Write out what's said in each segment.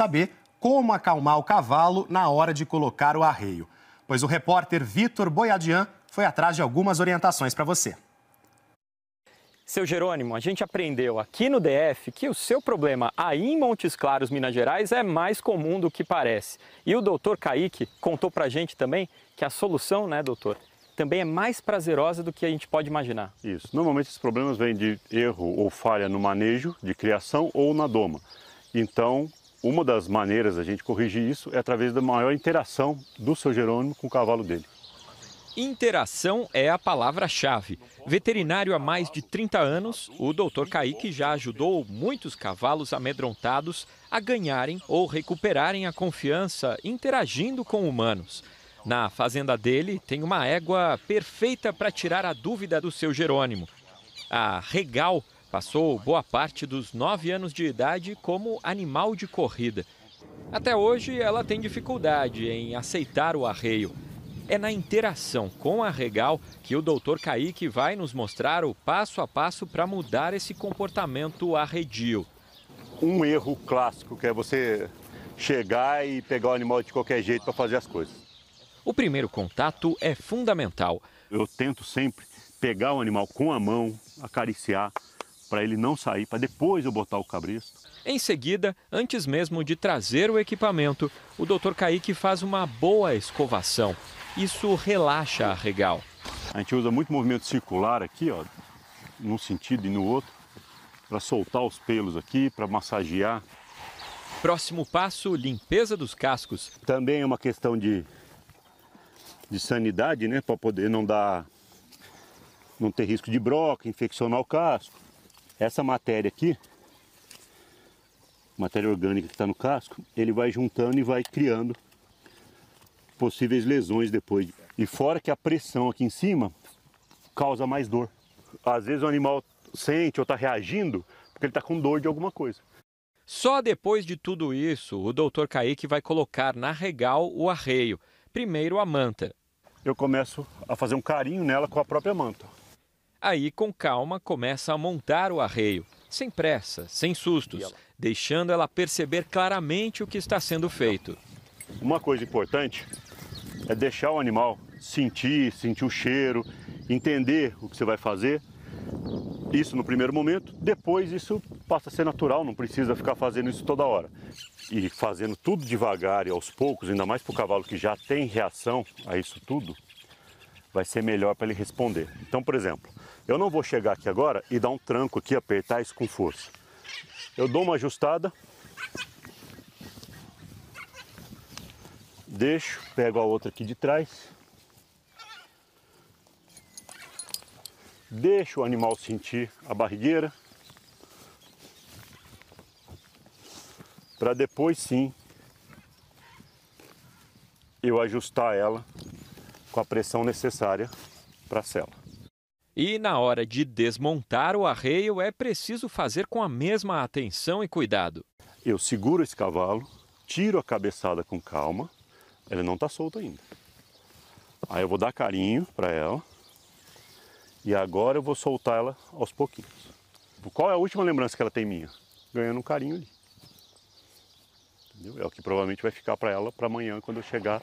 saber como acalmar o cavalo na hora de colocar o arreio. Pois o repórter Vitor Boiadian foi atrás de algumas orientações para você. Seu Jerônimo, a gente aprendeu aqui no DF que o seu problema aí em Montes Claros, Minas Gerais, é mais comum do que parece. E o doutor Kaique contou para a gente também que a solução, né, doutor, também é mais prazerosa do que a gente pode imaginar. Isso. Normalmente esses problemas vêm de erro ou falha no manejo de criação ou na doma. Então, uma das maneiras da gente corrigir isso é através da maior interação do seu Jerônimo com o cavalo dele. Interação é a palavra-chave. Veterinário há mais de 30 anos, o Dr. Kaique já ajudou muitos cavalos amedrontados a ganharem ou recuperarem a confiança interagindo com humanos. Na fazenda dele, tem uma égua perfeita para tirar a dúvida do seu Jerônimo. A Regal Passou boa parte dos nove anos de idade como animal de corrida. Até hoje, ela tem dificuldade em aceitar o arreio. É na interação com a Regal que o doutor Kaique vai nos mostrar o passo a passo para mudar esse comportamento arredio. Um erro clássico que é você chegar e pegar o animal de qualquer jeito para fazer as coisas. O primeiro contato é fundamental. Eu tento sempre pegar o animal com a mão, acariciar, para ele não sair, para depois eu botar o cabresto. Em seguida, antes mesmo de trazer o equipamento, o Dr. Kaique faz uma boa escovação. Isso relaxa a regal. A gente usa muito movimento circular aqui, ó, num sentido e no outro, para soltar os pelos aqui, para massagear. Próximo passo, limpeza dos cascos. Também é uma questão de, de sanidade, né, para poder não dar não ter risco de broca, infeccionar o casco. Essa matéria aqui, matéria orgânica que está no casco, ele vai juntando e vai criando possíveis lesões depois. E fora que a pressão aqui em cima causa mais dor. Às vezes o animal sente ou está reagindo porque ele está com dor de alguma coisa. Só depois de tudo isso, o doutor Kaique vai colocar na regal o arreio. Primeiro a manta. Eu começo a fazer um carinho nela com a própria manta. Aí, com calma, começa a montar o arreio, sem pressa, sem sustos, deixando ela perceber claramente o que está sendo feito. Uma coisa importante é deixar o animal sentir, sentir o cheiro, entender o que você vai fazer. Isso no primeiro momento, depois isso passa a ser natural, não precisa ficar fazendo isso toda hora. E fazendo tudo devagar e aos poucos, ainda mais para o cavalo que já tem reação a isso tudo, vai ser melhor para ele responder. Então, por exemplo, eu não vou chegar aqui agora e dar um tranco aqui, apertar isso com força. Eu dou uma ajustada, deixo, pego a outra aqui de trás, deixo o animal sentir a barrigueira, para depois sim eu ajustar ela com a pressão necessária para a célula. E na hora de desmontar o arreio, é preciso fazer com a mesma atenção e cuidado. Eu seguro esse cavalo, tiro a cabeçada com calma, ela não está solta ainda. Aí eu vou dar carinho para ela e agora eu vou soltar ela aos pouquinhos. Qual é a última lembrança que ela tem minha? Ganhando um carinho ali. Entendeu? É o que provavelmente vai ficar para ela para amanhã quando eu chegar.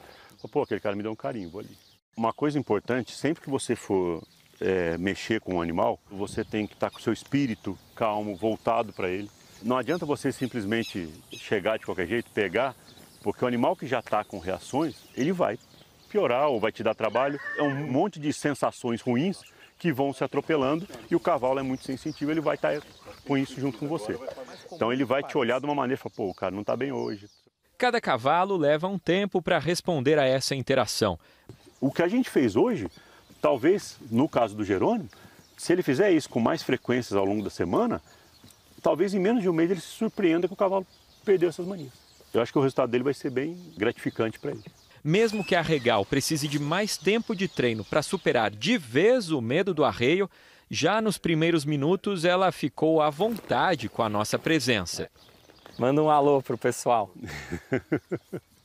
Pô, aquele cara me deu um carinho, vou ali. Uma coisa importante, sempre que você for é, mexer com um animal, você tem que estar com o seu espírito calmo, voltado para ele. Não adianta você simplesmente chegar de qualquer jeito, pegar, porque o animal que já está com reações, ele vai piorar ou vai te dar trabalho. É um monte de sensações ruins que vão se atropelando e o cavalo é muito sensitivo, ele vai estar tá com isso junto com você. Então ele vai te olhar de uma maneira e falar, pô, o cara não está bem hoje. Cada cavalo leva um tempo para responder a essa interação. O que a gente fez hoje, talvez no caso do Jerônimo, se ele fizer isso com mais frequências ao longo da semana, talvez em menos de um mês ele se surpreenda que o cavalo perdeu essas manias. Eu acho que o resultado dele vai ser bem gratificante para ele. Mesmo que a Regal precise de mais tempo de treino para superar de vez o medo do arreio, já nos primeiros minutos ela ficou à vontade com a nossa presença. Manda um alô pro pessoal.